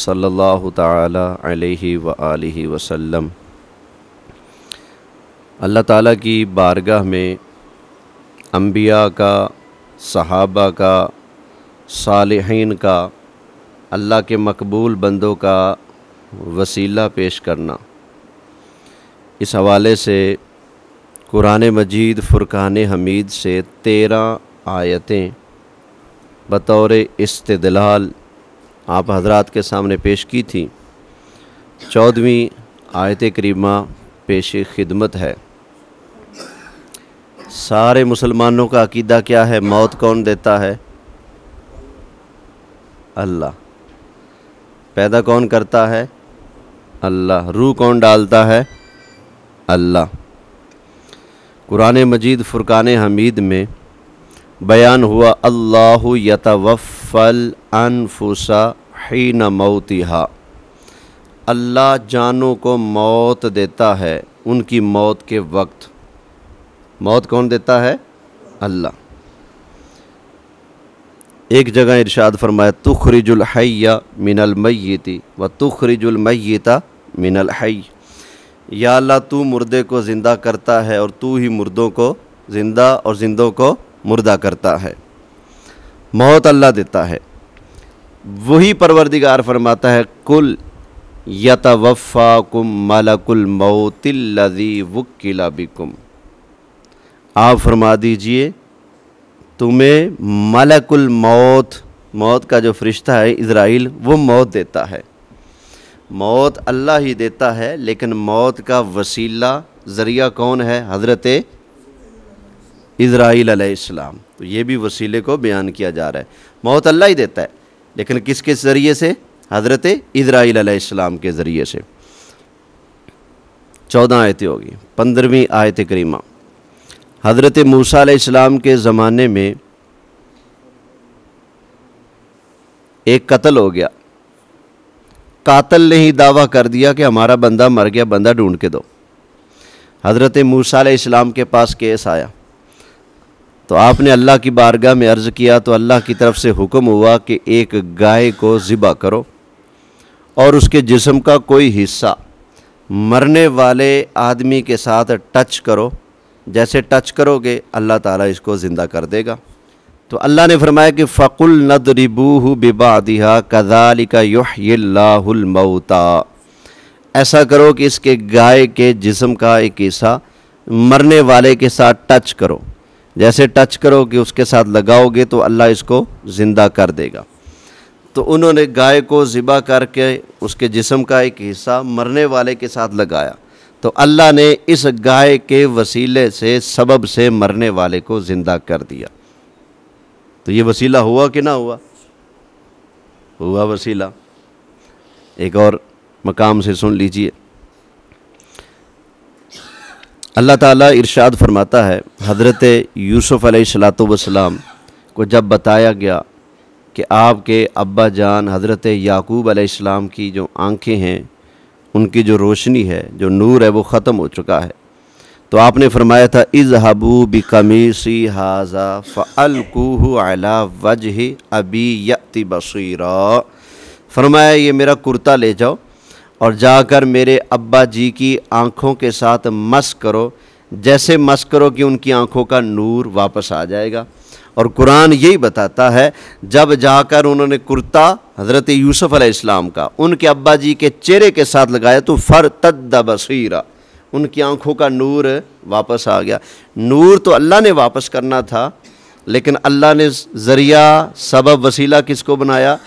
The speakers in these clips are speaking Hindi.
सल्लल्लाहु ताला अलैहि व आलिहि वसल्लम अल्लाह ताला की बारगाह में अम्बिया का सहाबा का सालहीन का अल्लाह के मकबूल बंदों का वसीला पेश करना इस हवाले से कुरान मजीद फ़ुरक़ान हमीद से तेरह आयतें बतौर इस्तदलाल आप हजरात के सामने पेश की थी चौदहवीं आयत करीमा पेश खिदमत है सारे मुसलमानों का अकीदा क्या है मौत कौन देता है अल्लाह पैदा कौन करता है अल्लाह रूह कौन डालता है अल्लाह कुरान मजीद फ़ुरक़ान हमीद में बयान हुआ अल्लाह यतवफ़ल अनफुसा ही न मौतिहा अल्लाह जानों को मौत देता है उनकी मौत के वक्त मौत कौन देता है अल्लाह एक जगह इरशाद फरमाया मिनल मिनलमैती व मिनल हई या अल्लाह तू मुर्दे को ज़िंदा करता है और तू ही मुर्दों को ज़िंदा और ज़िंदों को मुर्दा करता है मौत अल्लाह देता है वही परवरदिगार फरमाता है कुल कुम मलकुल मौतिल्लजी वक्ला बिकुम आप फरमा दीजिए तुम्हें मलकुल मौत मौत का जो फरिश्ता है इसराइल वो मौत देता है मौत अल्लाह ही देता है लेकिन मौत का वसीला ज़रिया कौन है हज़रत इसराइल आलाम तो ये भी वसीले को बयान किया जा रहा है मौत अल्लाह ही देता है लेकिन किस किस ज़रिए से हज़रत इसराइल आलाम के ज़रिए से चौदह आयतें होगी पंद्रहवीं आयत करीमा हज़रत मूसा इस्लाम के ज़माने में एक कत्ल हो गया कातल ने ही दावा कर दिया कि हमारा बंदा मर गया बंदा ढूंढ के दो हज़रत मूसा इस्लाम के पास केस आया तो आपने अल्लाह की बारगाह में अर्ज़ किया तो अल्लाह की तरफ से हुक्म हुआ कि एक गाय को ज़िबा करो और उसके जिसम का कोई हिस्सा मरने वाले आदमी के साथ टच करो जैसे टच करोगे अल्लाह ताला इसको ज़िंदा कर देगा तो अल्लाह ने फरमाया कि फ़कुल नद दिहा बिबादिहा कदालिका युहिल्लाउता ऐसा करो कि इसके गाय के जिसम का एक हिस्सा मरने वाले के साथ टच करो जैसे टच करोगे उसके साथ लगाओगे तो अल्लाह इसको ज़िंदा कर देगा तो उन्होंने गाय को ज़िबा करके उसके जिसम का एक हिस्सा मरने वाले के साथ लगाया तो अल्लाह ने इस गाय के वसीले से सबब से मरने वाले को ज़िंदा कर दिया तो ये वसीला हुआ कि ना हुआ हुआ वसीला एक और मकाम से सुन लीजिए अल्लाह ताला इरशाद फरमाता है हज़रत यूसुफ़ सलाम को जब बताया गया कि आपके अब्बा जान हज़रत याकूब अलैहिस्सलाम की जो आंखें हैं उनकी जो रोशनी है जो नूर है वो ख़त्म हो चुका है तो आपने फरमाया था इज़ हबू बमीसी हाजा फ़लकूह अला वजह अबी यती बसीरा फरमाया ये मेरा कुर्ता ले जाओ और जाकर मेरे अब्बा जी की आँखों के साथ मस करो जैसे मस करो कि उनकी आँखों का नूर वापस आ जाएगा और कुरान यही बताता है जब जाकर उन्होंने कुर्ता हज़रत यूसुफ़ इस्लाम का उनके अब्बा जी के चेहरे के साथ लगाया तो फ़र तद बसीरा उनकी आँखों का नूर वापस आ गया नूर तो अल्लाह ने वापस करना था लेकिन अल्लाह ने ज़रिया सबब वसीला किसको बनाया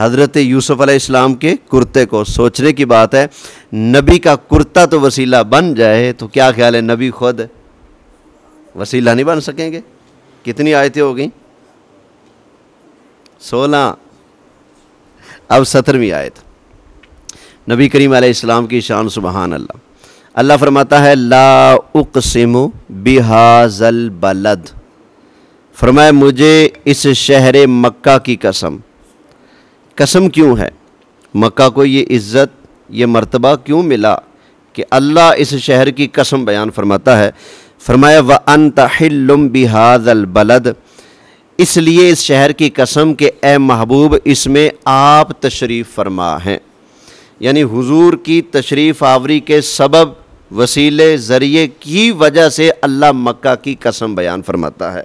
हज़रत यूसुफ़ इस्लाम के कुर्ते को सोचने की बात है नबी का कुर्ता तो वसीला बन जाए तो क्या ख्याल है नबी खुद वसीला नहीं बन सकेंगे कितनी आयतें हो गई सोलह अब सत्रहवीं आयत नबी करीम आलाम की शान सुबहान अल्लाह अल्लाह फरमाता है ला उकसिम बिहाजल बलद फरमाए मुझे इस शहर मक्का की कसम कसम क्यों है मक्का को ये इज़्ज़त ये मर्तबा क्यों मिला कि अल्लाह इस शहर की कसम बयान फरमाता है फरमाया व अन तहिल्लम बिहाजल बलद इसलिए इस शहर की कसम के ए महबूब इसमें आप तशरीफ़ फरमा हैं यानी हुजूर की तशरीफ़ आवरी के सबब वसीले ज़रिए की वजह से अल्लाह मक्का की कसम बयान फरमाता है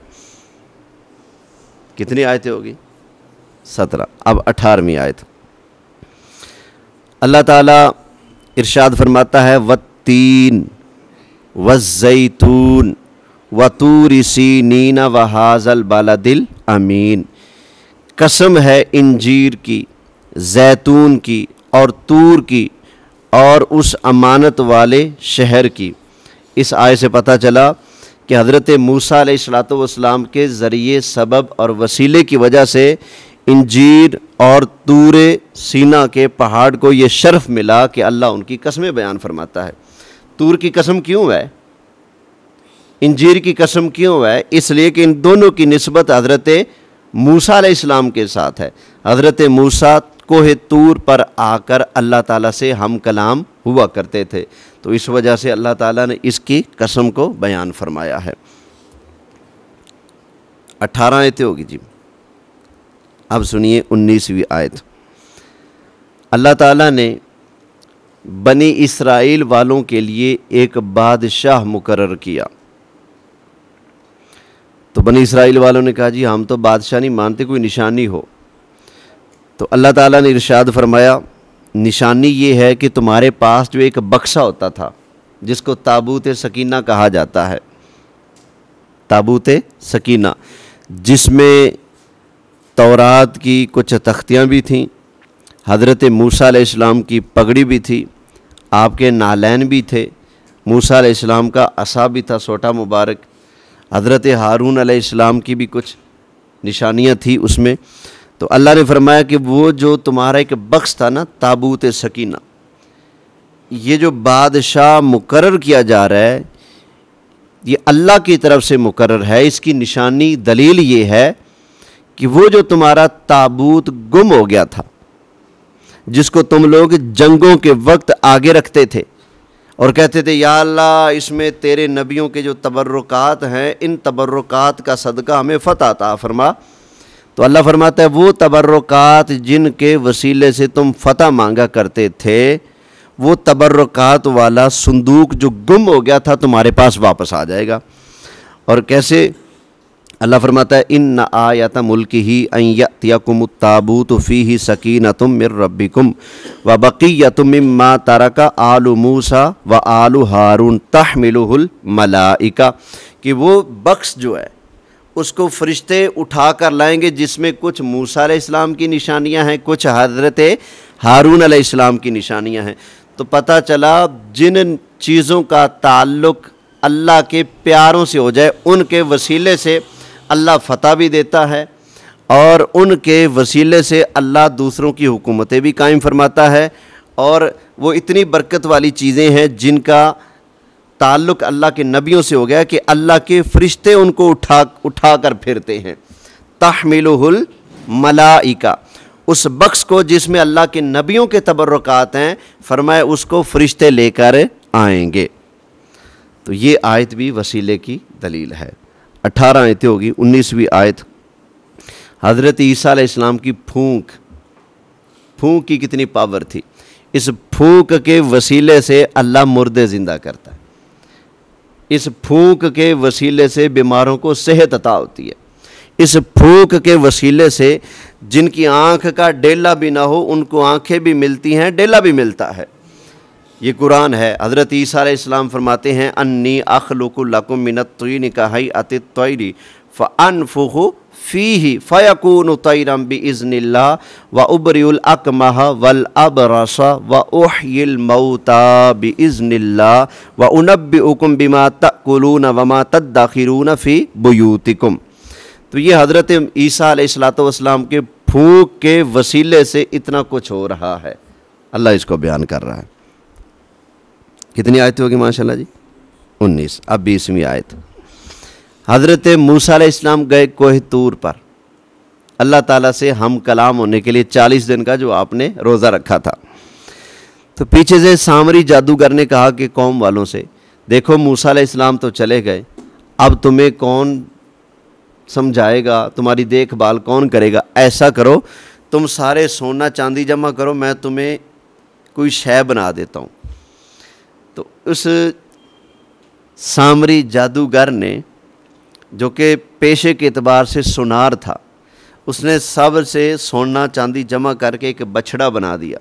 कितनी आयतें होगी सत्रह अब अठारहवीं आयत अल्लाह ताला इरशाद फरमाता है व तीन व जैतून व तूर नीना व हाजल दिल अमीन कसम है इंजीर की जैतून की और तूर की और उस अमानत वाले शहर की इस आय से पता चला कि हज़रत मूसा सलातम के ज़रिए सबब और वसीले की वजह से इंजीर और तूरे सीना के पहाड़ को ये शर्फ मिला कि अल्लाह उनकी कस्में बयान फरमाता है तूर की कसम क्यों है इंजीर की कसम क्यों है इसलिए कि इन दोनों की नस्बत हज़रत मूसा इस्लाम के साथ है हज़रत मूसा कोह तूर पर आकर अल्लाह ताला से हम कलाम हुआ करते थे तो इस वजह से अल्लाह ताला ने इसकी कसम को बयान फरमाया है अट्ठारह आयतें होगी जी अब सुनिए उन्नीसवीं आयत अल्लाह ताला ने बनी इसराइल वालों के लिए एक बादशाह मुकर किया तो बनी इसराइल वालों ने कहा जी हम तो बादशाह नहीं मानते कोई निशानी हो तो अल्लाह ताला ने इरशाद फरमाया निशानी ये है कि तुम्हारे पास जो एक बक्सा होता था जिसको ताबूत सकीना कहा जाता है ताबूत सकीना जिसमें तौरात की कुछ तख्तियाँ भी थीं हज़रत मूसा इस्लाम की पगड़ी भी थी आपके नालैन भी थे मूसा इस्लाम का असा भी था सोटा मुबारक हज़रत हारून आलाम की भी कुछ निशानियाँ थी उसमें तो अल्लाह ने फरमाया कि वो जो तुम्हारा एक बख्श था ना ताबूत सकीना ये जो बादशाह मुकर किया जा रहा है ये अल्लाह की तरफ से मुकर है इसकी निशानी दलील ये है कि वो जो तुम्हारा ताबूत गुम हो गया था जिसको तुम लोग जंगों के वक्त आगे रखते थे और कहते थे या अल्लाह इसमें तेरे नबियों के जो तबर्रक़ात हैं इन तबर्रक़ात का सदका हमें फ़तह था फरमा तो अल्लाह फरमाता है वो तबर्रक़ात जिनके वसीले से तुम फ़तह मांगा करते थे वो तबर्रक़ात वाला संदूक जो गुम हो गया था तुम्हारे पास वापस आ जाएगा और कैसे अल्लाह फरमाता है इन न आयत मुल्क ही अयतियकुम ताबूत फ़ी ही सकीन तुम मिर रबिकुम व बक़ी तुम माँ का आलू मूसा व आलू हारून तहमिलुल मलाइका कि वो बक्स जो है उसको फरिश्ते उठा कर लाएँगे जिसमें कुछ मूसा इस्लाम की निशानियाँ हैं कुछ हजरत हारून इस्लाम की निशानियाँ हैं तो पता चला जिन चीज़ों का ताल्लुक़ अल्लाह के प्यारों से हो जाए उनके वसीले से अल्लाह फतह भी देता है और उनके वसीले से अल्लाह दूसरों की हुकूमतें भी कायम फरमाता है और वो इतनी बरकत वाली चीज़ें हैं जिनका ताल्लुक अल्लाह के नबियों से हो गया कि अल्लाह के फ़रिश्ते उनको उठा उठा कर फिरते हैं तहमिलहुल मलाइका उस बक्स को जिसमें अल्लाह के नबियों के तबरक़ात हैं फरमाए उसको फ़रिश्ते लेकर आएंगे तो ये आयत भी वसीले की दलील है अठारह आयतें होगी उन्नीसवीं आयत हज़रत ईसा इस्लाम की फूंक फूंक की कितनी पावर थी इस फूंक के वसीले से अल्लाह मुर्दे ज़िंदा करता है इस फूंक के वसीले से बीमारों को सेहत अता होती है इस फूंक के वसीले से जिनकी आँख का डेला भी ना हो उनको आंखें भी मिलती हैं डेला भी मिलता है ये कुरान है हज़रत ईसा इस्लाम फरमाते हैं अन्नी अखलकुल्लकुम मिनत तयन कहाई अति तयरी फ़नफ़ु फ़ी ही फ़यकून तयरम बज़नला व उबरल अकमह वल अब रसा व ओहिल मऊता बज़नला व उनब उकुम बिमा तकुलू न वमा तदाखिरू न फ़ी बुतिकुम तो ये हज़रत ईसा सलाम के फूक के वसीले से इतना कुछ हो रहा है अल्लाह इसको बयान कर रहा है कितनी आयत होगी माशाल्लाह जी उन्नीस अब बीसवीं आयत हज़रत मूसा इस्लाम गए कोह तूर पर अल्लाह ताला से हम कलाम होने के लिए चालीस दिन का जो आपने रोज़ा रखा था तो पीछे से सामरी जादूगर ने कहा कि कौम वालों से देखो मूसा इस्लाम तो चले गए अब तुम्हें कौन समझाएगा तुम्हारी देखभाल कौन करेगा ऐसा करो तुम सारे सोना चांदी जमा करो मैं तुम्हें कोई शय बना देता हूँ तो उस सामरी जादूगर ने जो कि पेशे के अतबार से सुनार था उसने सब्र से सोना चांदी जमा करके एक बछड़ा बना दिया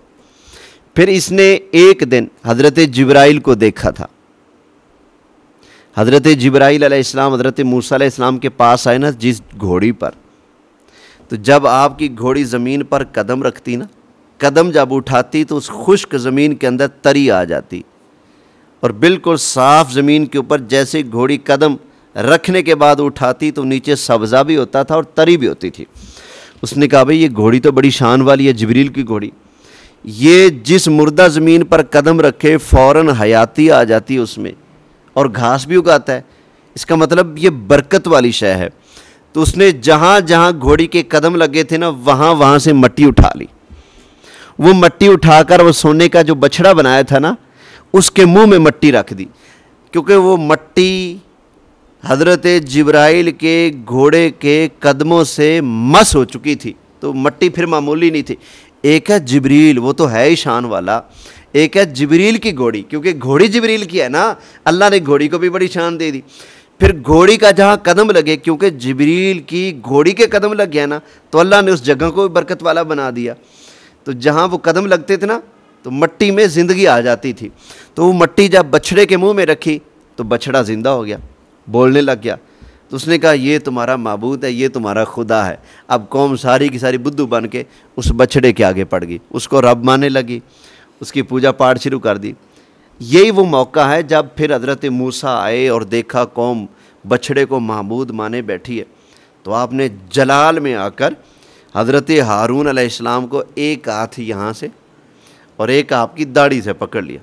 फिर इसने एक दिन हज़रत जब्राइल को देखा था हज़रत जब्राइल अलैहिस्सलाम हज़रत मूसा अलैहिस्सलाम के पास आए ना जिस घोड़ी पर तो जब आपकी घोड़ी ज़मीन पर कदम रखती ना कदम जब उठाती तो उस खुश्क ज़मीन के अंदर तरी आ जाती और बिल्कुल साफ़ ज़मीन के ऊपर जैसे घोड़ी कदम रखने के बाद उठाती तो नीचे सब्ज़ा भी होता था और तरी भी होती थी उसने कहा भाई ये घोड़ी तो बड़ी शान वाली है जबरील की घोड़ी ये जिस मुर्दा ज़मीन पर कदम रखे फ़ौर हयाती आ जाती है उसमें और घास भी उगाता है इसका मतलब ये बरकत वाली शय है तो उसने जहाँ जहाँ घोड़ी के कदम लगे थे ना वहाँ वहाँ से मट्टी उठा ली वो मट्टी उठाकर वो सोने का जो बछड़ा बनाया था ना उसके मुंह में मट्टी रख दी क्योंकि वो मट्टी हजरत जब्राइल के घोड़े के कदमों से मस हो चुकी थी तो मट्टी फिर मामूली नहीं थी एक है जबरील वो तो है ही शान वाला एक है जबरील की घोड़ी क्योंकि घोड़ी जबरील की है ना अल्लाह ने घोड़ी को भी बड़ी शान दे दी फिर घोड़ी का जहाँ कदम लगे क्योंकि जबरील की घोड़ी के कदम लग गया ना तो अल्लाह ने उस जगह को भी बरकत वाला बना दिया तो जहाँ वो कदम लगते थे ना तो मट्टी में ज़िंदगी आ जाती थी तो वो मट्टी जब बछड़े के मुंह में रखी तो बछड़ा ज़िंदा हो गया बोलने लग गया तो उसने कहा ये तुम्हारा मबूद है ये तुम्हारा खुदा है अब कौम सारी की सारी बुद्धू बन के उस बछड़े के आगे पड़ गई उसको रब माने लगी उसकी पूजा पाठ शुरू कर दी यही वो मौका है जब फिर हज़रत मूसा आए और देखा कौम बछड़े को महमूद माने बैठी है तो आपने जलाल में आकर हज़रत हारून अलैहिस्सलाम को एक हाथ यहाँ से और एक आपकी दाढ़ी से पकड़ लिया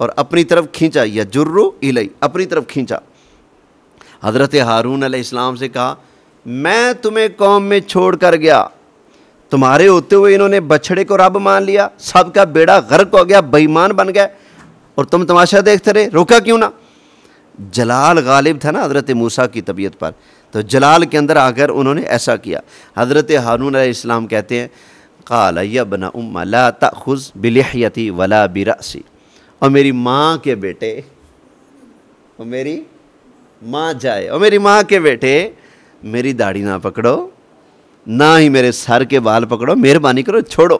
और अपनी तरफ खींचा या जुर्रो इलाई अपनी तरफ खींचा हज़रत हारून इस्लाम से कहा मैं तुम्हें कौम में छोड़ कर गया तुम्हारे होते हुए इन्होंने बछड़े को रब मान लिया सबका बेड़ा गर्क हो गया बेईमान बन गया और तुम तमाशा देखते रहे रोका क्यों ना जलाल गालिब था ना हज़रत मूसा की तबीयत पर तो जलाल के अंदर आकर उन्होंने ऐसा किया हज़रत हारून इस्लाम कहते हैं काला यबना उम्मा ला तखुज बिलहयती वला बिरासी और मेरी माँ के बेटे और मेरी माँ जाए और मेरी माँ के बेटे मेरी दाढ़ी ना पकड़ो ना ही मेरे सर के बाल पकड़ो मेहरबानी करो छोड़ो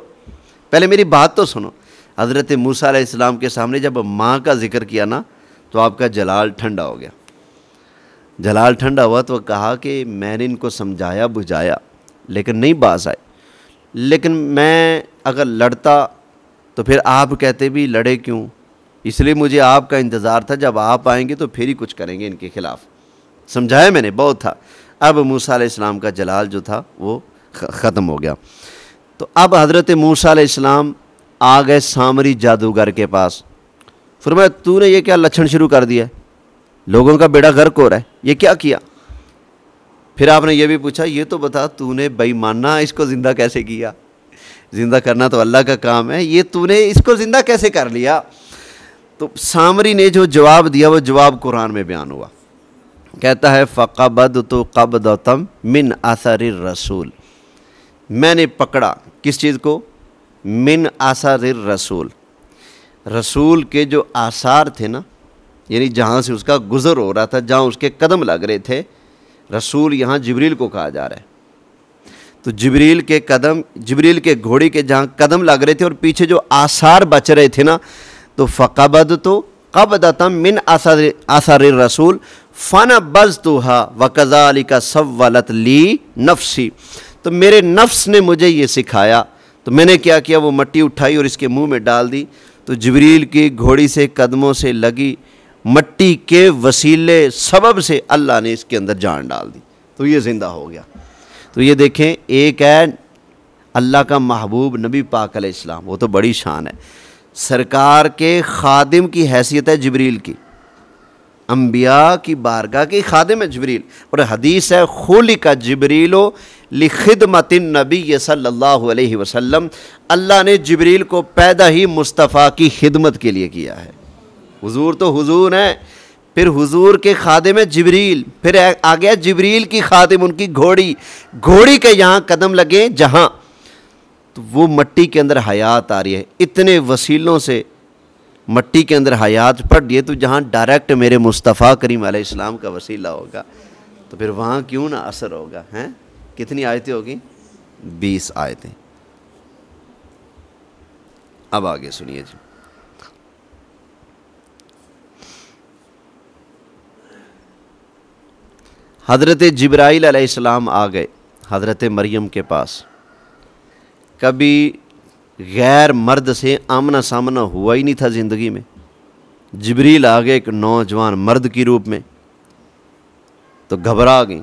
पहले मेरी बात तो सुनो हज़रत मूसा इस्लाम के सामने जब माँ का जिक्र किया ना तो आपका जलाल ठंडा हो गया जलाल ठंडा हुआ तो कहा कि मैंने इनको समझाया बुझाया लेकिन नहीं बाज आई लेकिन मैं अगर लड़ता तो फिर आप कहते भी लड़े क्यों इसलिए मुझे आपका इंतज़ार था जब आप आएंगे तो फिर ही कुछ करेंगे इनके ख़िलाफ़ समझाया मैंने बहुत था अब मूसा इस्लाम का जलाल जो था वो ख़त्म हो गया तो अब हज़रत मूसा इस्लाम आ गए सामरी जादूगर के पास फिर मैं तूने ये क्या लक्षण शुरू कर दिया लोगों का बेड़ा गर्क हो रहा है ये क्या किया फिर आपने ये भी पूछा ये तो बता तूने बेईमाना इसको ज़िंदा कैसे किया ज़िंदा करना तो अल्लाह का काम है ये तूने इसको ज़िंदा कैसे कर लिया तो सामरी ने जो जवाब दिया वो जवाब कुरान में बयान हुआ कहता है फ़कबद तो कबदम मिन आसर रसूल मैंने पकड़ा किस चीज़ को मिन आसर रसूल रसूल के जो आसार थे ना यानी जहाँ से उसका गुज़र हो रहा था जहाँ उसके कदम लग रहे थे रसूल यहाँ जबरील को कहा जा रहा है तो जबरील के कदम जबरील के घोड़ी के जहाँ कदम लग रहे थे और पीछे जो आसार बच रहे थे ना तो फ़कबद तो कबदतम मिन आसार आसार रसूल फ़न बज तो हा वकज़ाली का सब वलत ली नफ्सी तो मेरे नफ्स ने मुझे ये सिखाया तो मैंने क्या किया वो मट्टी उठाई और इसके मुंह में डाल दी तो जबरील की घोड़ी से कदमों से लगी मट्टी के वसीले सबब से अल्लाह ने इसके अंदर जान डाल दी तो ये ज़िंदा हो गया तो ये देखें एक है अल्लाह का महबूब नबी पाक इस्लाम वो तो बड़ी शान है सरकार के खादिम की हैसियत है जबरील की अम्बिया की बारगाह की खादिम है जबरील और हदीस है खुल का जबरीलो लिखदमत नबी अलैहि वसल्लम अल्लाह ने जबरील को पैदा ही मुस्तफ़ा की खिदमत के लिए किया है हुजूर तो हुजूर हैं फिर हुजूर के खादे में जबरील फिर आ गया जबरील की खादिम उनकी घोड़ी घोड़ी के यहाँ कदम लगे जहाँ तो वो मट्टी के अंदर हयात आ रही है इतने वसीलों से मट्टी के अंदर हयात पड़ दिए तो जहाँ डायरेक्ट मेरे मुस्तफ़ा करीम इस्लाम का वसीला होगा तो फिर वहाँ क्यों ना असर होगा हैं कितनी आयतें होगी बीस आयतें अब आगे सुनिए जी हज़रत जब्राईल अलैहिस्सलाम आ गए हज़रत मरियम के पास कभी गैर मर्द से आमना सामना हुआ ही नहीं था ज़िंदगी में जबरील आ गए एक नौजवान मर्द के रूप में तो घबरा गई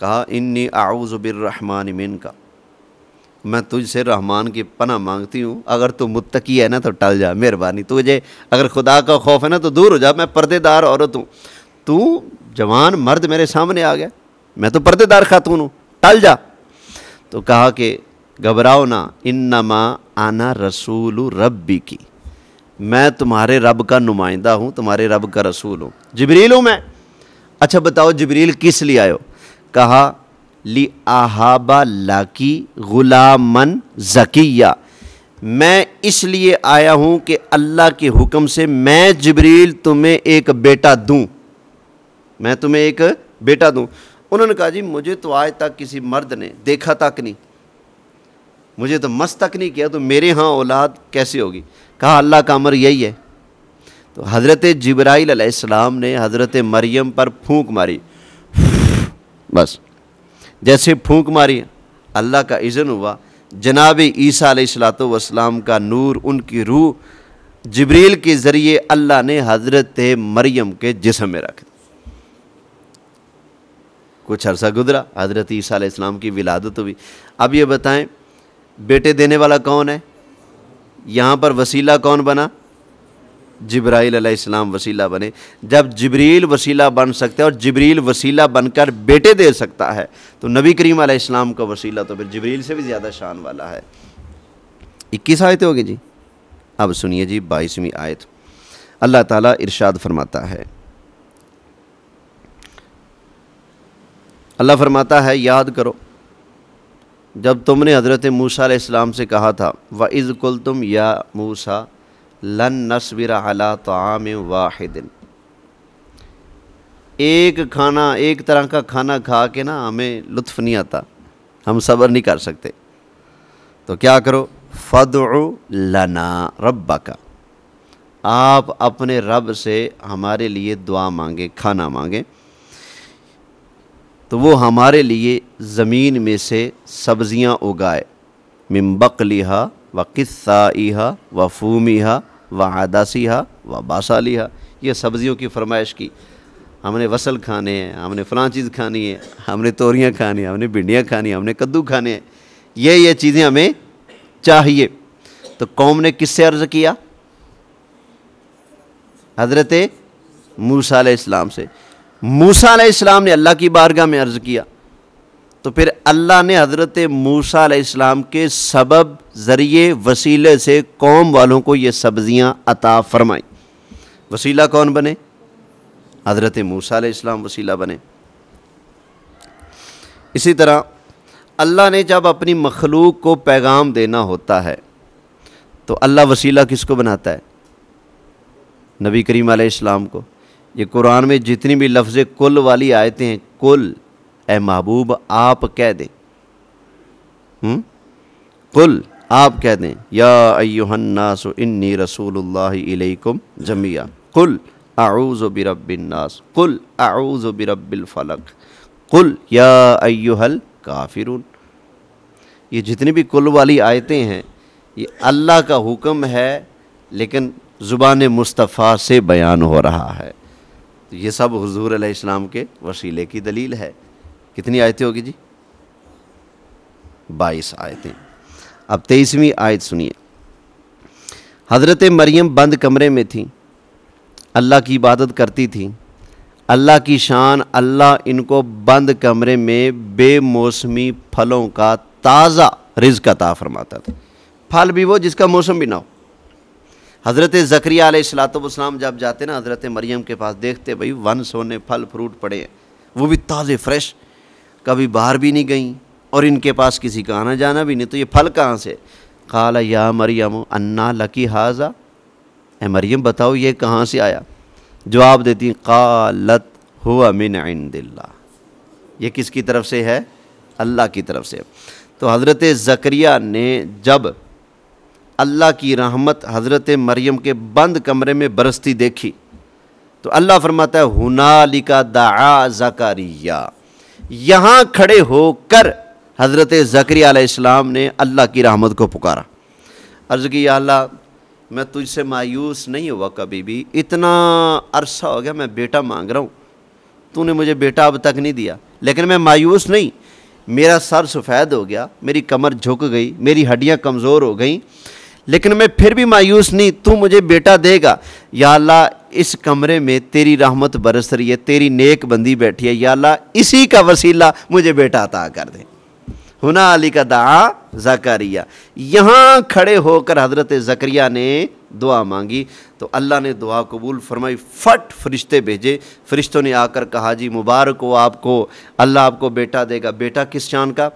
कहा इन्नी आउज़बिरहमान मिन का मैं तुझसे रहमान की पना मांगती हूँ अगर तू मुत्तकी है ना तो टल जा मेहरबानी तुझे अगर खुदा का खौफ है ना तो दूर हो जा मैं पर्देदार औरत हूँ तू जवान मर्द मेरे सामने आ गया मैं तो पर्देदार खातून हूँ टल जा तो कहा कि घबराओ ना इन्नमा आना रसूल रब्बी की मैं तुम्हारे रब का नुमाइंदा हूँ तुम्हारे रब का रसूल हूँ जबरील हूँ मैं अच्छा बताओ जबरील किस लिए आयो कहा ली आहाबा लाकी गुलामन जकिया मैं इसलिए आया हूँ कि अल्लाह के हुक्म से मैं जबरील तुम्हें एक बेटा दूँ मैं तुम्हें एक बेटा दूँ उन्होंने कहा जी मुझे तो आज तक किसी मर्द ने देखा तक नहीं मुझे तो मस्त तक नहीं किया तो मेरे यहाँ औलाद कैसे होगी कहा अल्लाह का अमर यही है तो हज़रत जब्राईल अलैहिस्सलाम ने हज़रत मरियम पर फूंक मारी बस जैसे फूंक मारी अल्लाह का इज़न हुआ जनाब ईसा सलात का नूर उनकी रूह जबरील के ज़रिए अल्लाह ने हज़रत मरियम के जिसम में रख दिया कुछ अरसा गुजरा हज़रत ईसा इस्लाम की विलादत हुई अब ये बताएं बेटे देने वाला कौन है यहाँ पर वसीला कौन बना जब्राईल अलैहिस्सलाम वसीला बने जब जबरील वसीला बन सकते हैं और जबरील वसीला बनकर बेटे दे सकता है तो नबी करीम इस्लाम का वसीला तो फिर जबरील से भी ज़्यादा शान वाला है इक्कीस आयत होगी जी अब सुनिए जी बाईसवीं आयत अल्लाह ताला इरशाद फरमाता है अल्लाह फरमाता है याद करो जब तुमने हज़रत मूसा इस्लाम से कहा था व इज़ कुल तुम या मूसा लन नसबिर अला आम वाहिदिन एक खाना एक तरह का खाना खा के ना हमें लुत्फ़ नहीं आता हम सब्र नहीं कर सकते तो क्या करो फ़दउ लना रब्बा का आप अपने रब से हमारे लिए दुआ मांगे खाना मांगे तो वो हमारे लिए ज़मीन में से सब्ज़ियाँ उगाए मिम्बक लिहा व किस्साहा व फूमिहा व आदासीहा व बासालिहा यह सब्ज़ियों की फरमाइश की हमने वसल खाने हैं हमने फ़लाँ चीज़ खानी है हमने तोरियाँ खानी हैं हमने भिंडियाँ खानी हैं हमने कद्दू खाने हैं ये ये चीज़ें हमें चाहिए तो कौम ने किससे अर्ज़ किया हज़रत मूसा इस्लाम से मूसा इस्लाम ने अल्लाह की बारगाह में अर्ज़ किया तो फिर अल्लाह ने हज़रत मूसा इस्लाम के सबब ज़रिए वसीले से कौम वालों को ये सब्ज़ियाँ अता फ़रमाई वसीला कौन बने हज़रत मूसा इस्लाम वसीला बने इसी तरह अल्लाह ने जब अपनी मखलूक को पैगाम देना होता है तो अल्लाह वसीला किसको बनाता है नबी करीम आसमाम को ये कुरान में जितनी भी लफ्ज़ कुल वाली आयतें हैं कुल ए महबूब आप कह दें कुल आप कह दें या अयुहन्नास इन्नी रसूलुल्लाहिलैकुम जमिया कुल आऊज़ बिरबिन्नास कुल आऊज़ बिरबिलफलक कुल या अयुहल काफिरुन ये जितनी भी कुल वाली आयतें हैं ये अल्लाह का हुक्म है लेकिन ज़ुबान मुस्तफ़ा से बयान हो रहा है तो ये सब हजूर अलैहिस्सलाम के वसीले की दलील है कितनी आयतें होगी जी बाईस आयतें अब तेईसवीं आयत सुनिए हज़रत मरियम बंद कमरे में थी अल्लाह की इबादत करती थी अल्लाह की शान अल्लाह इनको बंद कमरे में बेमौसमी फलों का ताज़ा रिज ता फरमाता था फल भी वो जिसका मौसम भी ना हो हज़रत ज़करिया सलातम जब जाते ना हज़रत मरियम के पास देखते भाई वन सोने फल फ्रूट पड़े वो भी ताज़े फ्रेश कभी बाहर भी नहीं गई और इनके पास किसी का आना जाना भी नहीं तो ये फल कहाँ से काला या मरियम अन्ना लकी हाजा ए मरियम बताओ ये कहाँ से आया जवाब देती कालत हुआ मिन दिल्ला ये किसकी तरफ से है अल्लाह की तरफ से तो हज़रत ज़करिया ने जब अल्लाह की रहमत हज़रत मरियम के बंद कमरे में बरसती देखी तो अल्लाह फरमाता है हुनालिका दा जकारिया यहाँ खड़े होकर हज़रत ज़करिया ने अल्लाह की रहमत को पुकारा अर्ज़ की अल्लाह मैं तुझसे मायूस नहीं हुआ कभी भी इतना अरसा हो गया मैं बेटा मांग रहा हूँ तूने मुझे बेटा अब तक नहीं दिया लेकिन मैं मायूस नहीं मेरा सर सफ़ेद हो गया मेरी कमर झुक गई मेरी हड्डियाँ कमज़ोर हो गई लेकिन मैं फिर भी मायूस नहीं तू मुझे बेटा देगा या अल्लाह इस कमरे में तेरी रहमत बरस रही है तेरी नेक बंदी बैठी है या अल्लाह इसी का वसीला मुझे बेटा अता कर दे हुना अली का दा जकरिया यहाँ खड़े होकर हज़रत जकरिया ने दुआ मांगी तो अल्लाह ने दुआ कबूल फरमाई फट फरिश्ते भेजे फरिश्तों ने आकर कहा जी मुबारक हो आपको अल्लाह आपको बेटा देगा बेटा किस जान का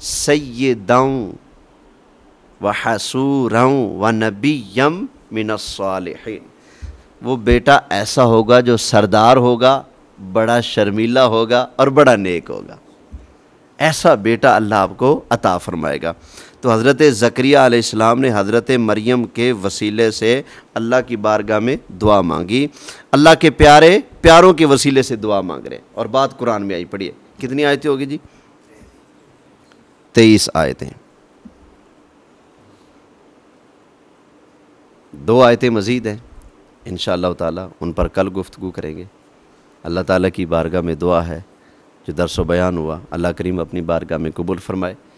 सैदाऊँ व हसूर व नबी यम मिनसालहन वो बेटा ऐसा होगा जो सरदार होगा बड़ा शर्मीला होगा और बड़ा नेक होगा ऐसा बेटा अल्लाह आपको अता फरमाएगा तो हज़रत ज़करिया ने हज़रत मरियम के वसीले से अल्लाह की बारगाह में दुआ मांगी अल्लाह के प्यारे प्यारों के वसीले से दुआ मांग रहे और बात कुरान में आई पढ़िए कितनी आयतें होगी जी तेईस आयतें दो आयतें मज़ीद हैं इन ताला उन पर कल गुफ्तु करेंगे अल्लाह ताला की बारगाह में दुआ है जो दरसो बयान हुआ अल्लाह करीम अपनी बारगाह में कबूल फरमाए